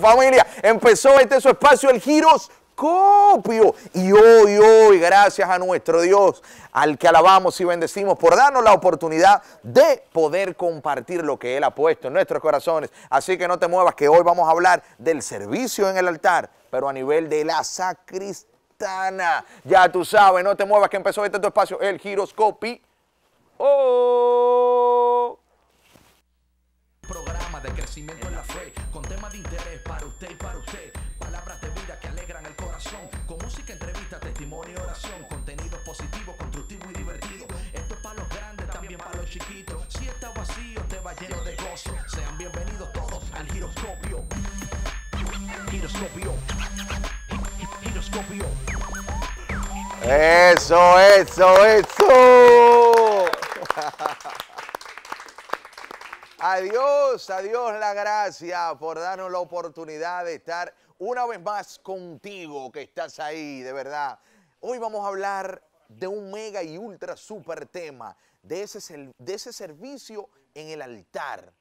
familia, empezó este su espacio, el giroscopio Y hoy, hoy, gracias a nuestro Dios, al que alabamos y bendecimos por darnos la oportunidad de poder compartir lo que Él ha puesto en nuestros corazones. Así que no te muevas, que hoy vamos a hablar del servicio en el altar, pero a nivel de la sacristana. Ya tú sabes, no te muevas, que empezó este tu espacio, el giroscopio. ¡Oh! fe, con temas de interés para usted y para usted. Palabras de vida que alegran el corazón, con música, entrevista, testimonio, oración, contenido positivo, constructivo y divertido. Esto es para los grandes, también para los chiquitos. Si está vacío, te va lleno de gozo. Sean bienvenidos todos al giroscopio. Giroscopio. Giroscopio. Eso, eso, eso. Adiós, adiós la gracia por darnos la oportunidad de estar una vez más contigo que estás ahí, de verdad. Hoy vamos a hablar de un mega y ultra super tema, de ese, de ese servicio en el altar,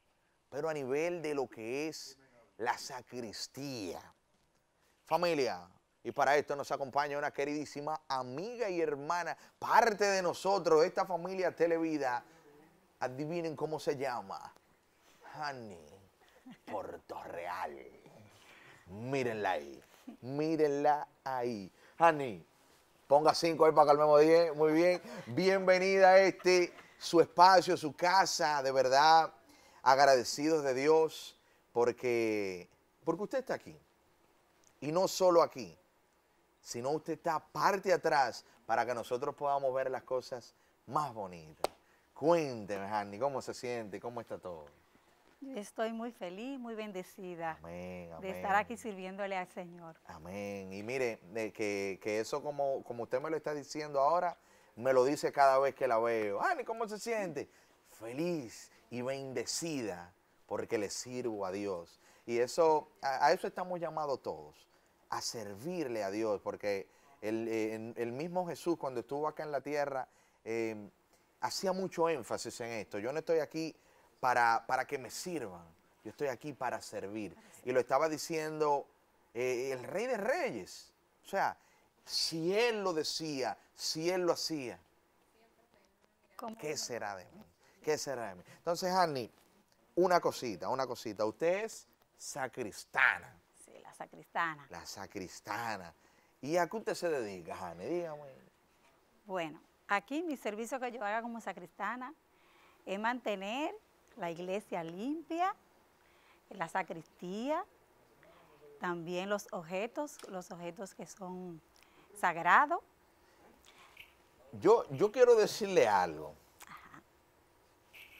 pero a nivel de lo que es la sacristía. Familia, y para esto nos acompaña una queridísima amiga y hermana, parte de nosotros, de esta familia Televida. Adivinen cómo se llama. Honey, Puerto Real. Mírenla ahí, mírenla ahí. Honey, ponga cinco ahí para calmemos 10, muy bien. Bienvenida a este, su espacio, su casa, de verdad, agradecidos de Dios porque, porque usted está aquí. Y no solo aquí, sino usted está parte atrás para que nosotros podamos ver las cosas más bonitas. Cuénteme, Hanny, ¿cómo se siente? ¿Cómo está todo? estoy muy feliz, muy bendecida de estar aquí sirviéndole al Señor. Amén. Y mire, de que, eso como, como usted me lo está diciendo ahora, me lo dice cada vez que la veo. Ani, ¿cómo se siente? Feliz y bendecida porque le sirvo a Dios. Y eso, a, eso estamos llamados todos, a servirle a Dios, porque el, el, mismo Jesús cuando estuvo acá en la tierra eh, hacía mucho énfasis en esto. Yo no estoy aquí para, que me sirvan. Yo estoy aquí para servir. Y lo estaba diciendo eh, el rey de reyes. O sea, si él lo decía, si él lo hacía, ¿qué será de mí? ¿Qué será de mí? Entonces, Annie, una cosita, una cosita. Usted es sacristana. Sí, la sacristana. La sacristana. ¿Y a qué usted se dedica, Hanni? Dígame. Bueno, aquí mi servicio que yo haga como sacristana es mantener la iglesia limpia, la sacristía, también los objetos, los objetos que son sagrados. Yo, yo quiero decirle algo.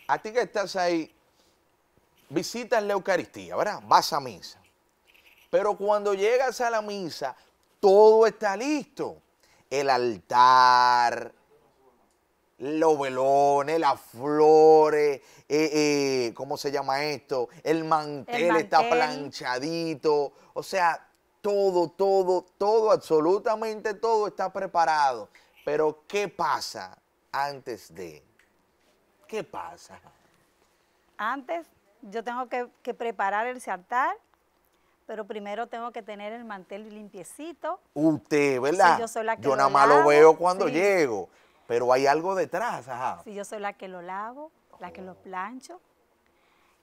A ti que estás ahí, visitas la Eucaristía, ¿verdad? Vas a misa. Pero cuando llegas a la misa, todo está listo. El altar, los velones, las flores, eh, eh, ¿cómo se llama esto? El mantel, está planchadito. O sea, todo, todo, todo, absolutamente todo está preparado. Pero ¿qué pasa antes de? ¿Qué pasa? Antes yo tengo que, preparar el saltar, pero primero tengo que tener el mantel limpiecito. Usted, ¿verdad? yo nada más lo veo cuando llego. Pero hay algo detrás, ajá. Sí, yo soy la que lo lavo, la que lo oh. plancho.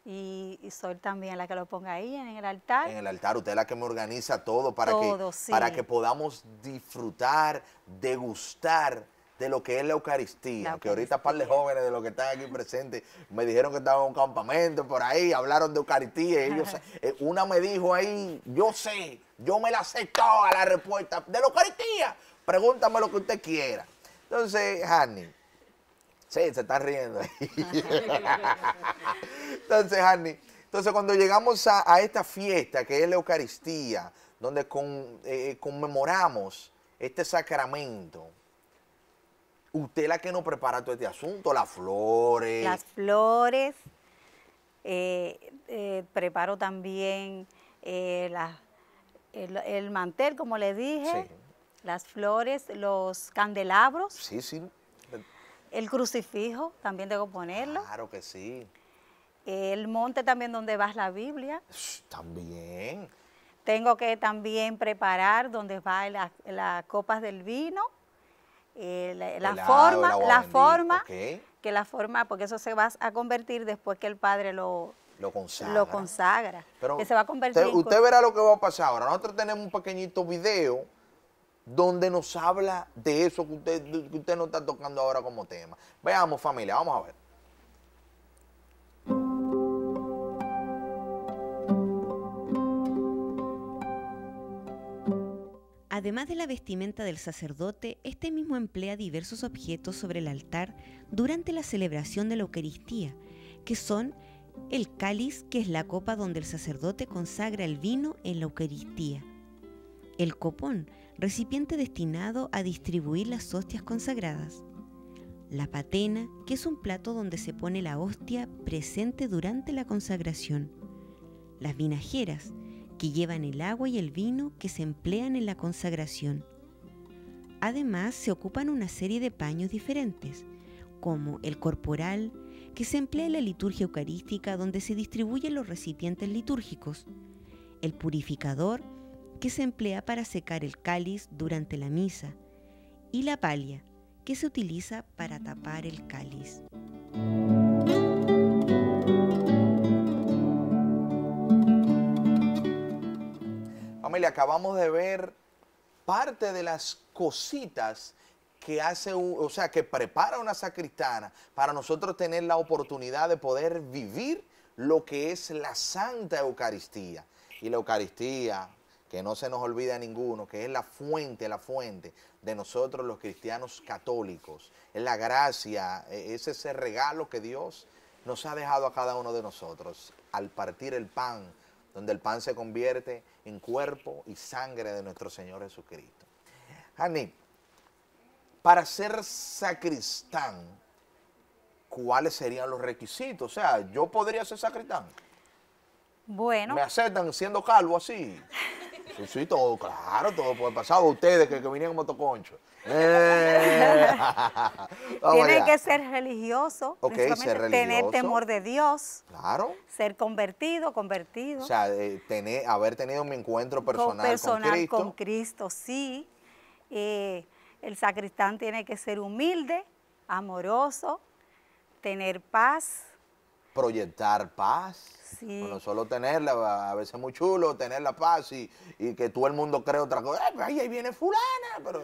Y, soy también la que lo ponga ahí en el altar. En el altar, usted es la que me organiza todo para, que, para que podamos disfrutar, degustar de lo que es la Eucaristía, que ahorita par de jóvenes de los que están aquí presentes me dijeron que estaban en un campamento por ahí, hablaron de Eucaristía, ellos, eh, una me dijo ahí, yo sé, yo me la sé toda la respuesta de la Eucaristía, pregúntame lo que usted quiera. Entonces, Hanny, sí, se está riendo. ahí. entonces, Hanny, entonces cuando llegamos a, esta fiesta que es la Eucaristía, donde eh, conmemoramos este sacramento, usted es la que nos prepara todo este asunto, las flores. Las flores, eh, eh, preparo también el, mantel, como le dije. Sí las flores, los candelabros. Sí, sí. El crucifijo también debo ponerlo. Claro que sí. El monte también donde vas la Biblia. También. Tengo que también preparar donde va las copas del vino. la, forma, la forma, que la forma, porque eso se va a convertir después que el Padre lo, lo consagra. que se va a convertir. usted verá lo que va a pasar ahora. Nosotros tenemos un pequeñito video donde nos habla de eso que usted, que usted no está tocando ahora como tema. Veamos familia, vamos a ver. Además de la vestimenta del sacerdote, este mismo emplea diversos objetos sobre el altar durante la celebración de la Eucaristía, que son el cáliz, que es la copa donde el sacerdote consagra el vino en la Eucaristía, el copón, recipiente destinado a distribuir las hostias consagradas. La patena, que es un plato donde se pone la hostia presente durante la consagración. Las vinajeras, que llevan el agua y el vino que se emplean en la consagración. Además, se ocupan una serie de paños diferentes, como el corporal, que se emplea en la liturgia eucarística donde se distribuyen los recipientes litúrgicos, el purificador, que se emplea para secar el cáliz durante la misa, y la palia, que se utiliza para tapar el cáliz. Familia, acabamos de ver parte de las cositas que hace, o sea, que prepara una sacristana para nosotros tener la oportunidad de poder vivir lo que es la Santa Eucaristía. Y la Eucaristía, que no se nos olvida a ninguno, que es la fuente, la fuente de nosotros los cristianos católicos, es la gracia, e, es ese regalo que Dios nos ha dejado a cada uno de nosotros al partir el pan, donde el pan se convierte en cuerpo y sangre de nuestro Señor Jesucristo. Ani, para ser sacristán, ¿cuáles serían los requisitos? O sea, yo podría ser sacristán. Bueno. ¿Me aceptan siendo calvo así? Sí, todo, claro, todo puede pasar. Ustedes que, que vinieron como eh. Tiene que ser religioso, tener temor de Dios. Claro. Ser convertido, convertido. O sea, eh, tener, haber tenido un encuentro personal con, personal con Cristo. Con Cristo, sí. Eh, el sacristán tiene que ser humilde, amoroso, tener paz proyectar paz. no solo tenerla, a veces muy chulo, tener la paz y, que todo el mundo cree otra cosa. Eh, ahí viene fulana, pero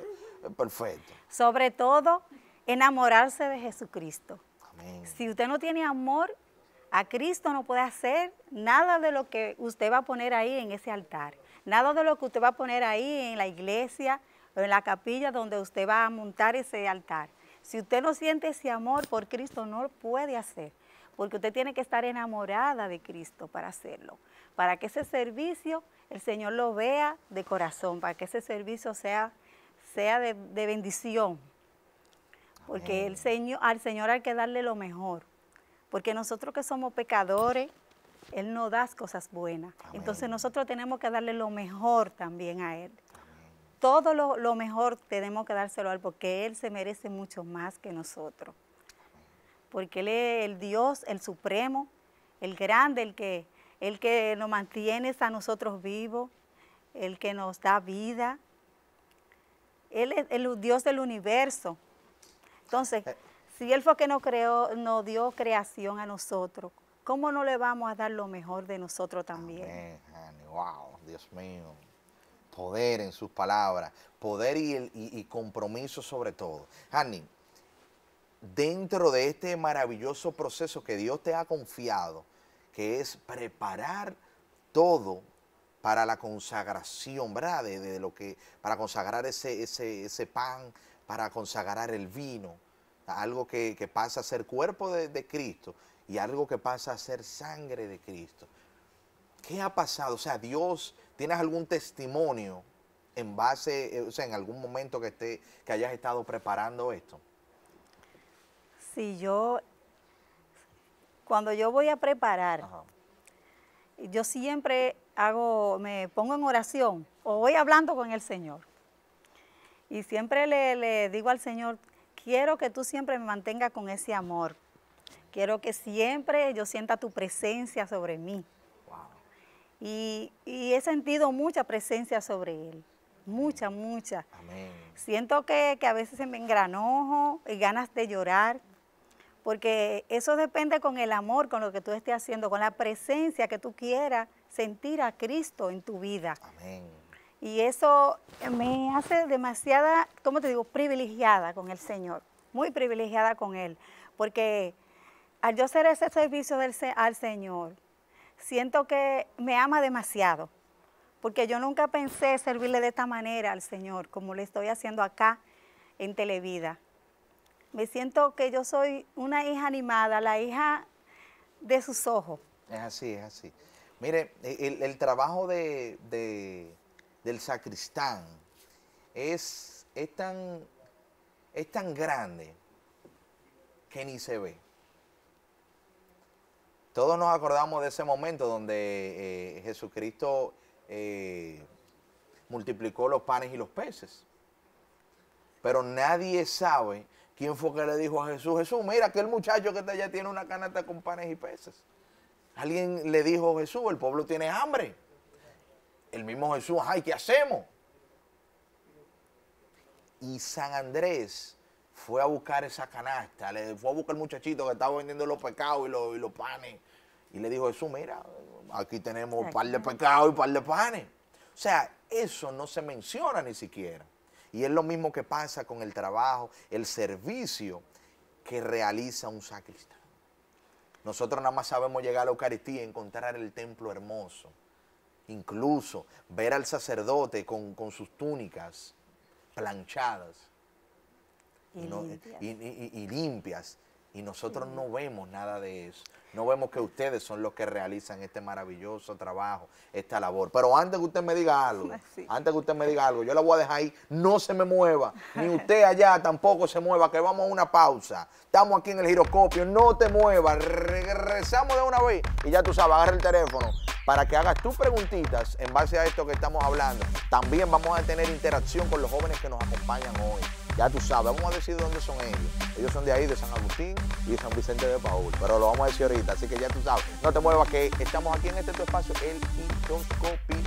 perfecto. Sobre todo, enamorarse de Jesucristo. Amén. Si usted no tiene amor a Cristo, no puede hacer nada de lo que usted va a poner ahí en ese altar, nada de lo que usted va a poner ahí en la iglesia o en la capilla donde usted va a montar ese altar. Si usted no siente ese amor por Cristo, no lo puede hacer porque usted tiene que estar enamorada de Cristo para hacerlo, para que ese servicio el Señor lo vea de corazón, para que ese servicio sea, sea de, bendición, porque el Señor, al Señor hay que darle lo mejor, porque nosotros que somos pecadores, Él no da cosas buenas, entonces nosotros tenemos que darle lo mejor también a Él. Todo lo, lo mejor tenemos que dárselo a Él porque Él se merece mucho más que nosotros porque Él es el Dios, el Supremo, el Grande, el que, el que nos mantiene a nosotros vivos, el que nos da vida. Él es el Dios del universo. Entonces, eh. si Él fue que nos creó, nos dio creación a nosotros, ¿cómo no le vamos a dar lo mejor de nosotros también? Wow, Dios mío. Poder en sus palabras, poder y, compromiso sobre todo. Annie, dentro de este maravilloso proceso que Dios te ha confiado, que es preparar todo para la consagración, ¿verdad? lo que, para consagrar ese, ese, pan, para consagrar el vino, algo que, pasa a ser cuerpo de, Cristo y algo que pasa a ser sangre de Cristo. ¿Qué ha pasado? O sea, Dios, ¿tienes algún testimonio en base, eh, o sea, en algún momento que, esté, que hayas estado preparando esto? si yo, cuando yo voy a preparar, yo siempre hago, me pongo en oración o voy hablando con el Señor. Y siempre le, digo al Señor, quiero que tú siempre me mantengas con ese amor. Quiero que siempre yo sienta tu presencia sobre mí. Y, he sentido mucha presencia sobre él. Mucha, mucha. Siento que, que, a veces se me engranojo y ganas de llorar porque eso depende con el amor, con lo que tú estés haciendo, con la presencia que tú quieras sentir a Cristo en tu vida. Amén. Y eso me hace demasiada, ¿cómo te digo?, privilegiada con el Señor, muy privilegiada con Él, porque al yo hacer ese servicio del, al Señor, siento que me ama demasiado, porque yo nunca pensé servirle de esta manera al Señor, como le estoy haciendo acá en Televida me siento que yo soy una hija animada, la hija de sus ojos. Es así, es así. Mire, e, el, trabajo del sacristán es, tan, es tan grande que ni se ve. Todos nos acordamos de ese momento donde eh, Jesucristo eh, multiplicó los panes y los peces. Pero nadie sabe ¿Quién fue que le dijo a Jesús? Jesús, mira, aquel muchacho que está allá tiene una canasta con panes y peces. Alguien le dijo a Jesús, el pueblo tiene hambre. El mismo Jesús, ay, ¿qué hacemos? Y San Andrés fue a buscar esa canasta, le fue a buscar al muchachito que estaba vendiendo los pecados y los, y los panes. Y le dijo Jesús, mira, aquí tenemos un par de pecados y un par de panes. O sea, eso no se menciona ni siquiera. Y es lo mismo que pasa con el trabajo, el servicio que realiza un sacristán. Nosotros nada más sabemos llegar a la Eucaristía y encontrar el templo hermoso. Incluso ver al sacerdote con, sus túnicas planchadas y limpias. Y nosotros no vemos nada de eso. No vemos que ustedes son los que realizan este maravilloso trabajo, esta labor. Pero antes que usted me diga algo, antes que usted me diga algo, yo la voy a dejar ahí, no se me mueva, ni usted allá tampoco se mueva, que vamos a una pausa. Estamos aquí en el giroscopio, no te muevas, regresamos de una vez y ya tú sabes, agarra el teléfono para que hagas tus preguntitas en base a esto que estamos hablando. También vamos a tener interacción con los jóvenes que nos acompañan hoy. Ya tú sabes, vamos a decir dónde son ellos. Ellos son de ahí, de San Agustín y de San Vicente de Paul. Pero lo vamos a decir ahorita, así que ya tú sabes. No te muevas que estamos aquí en este espacio, el Itoscopio.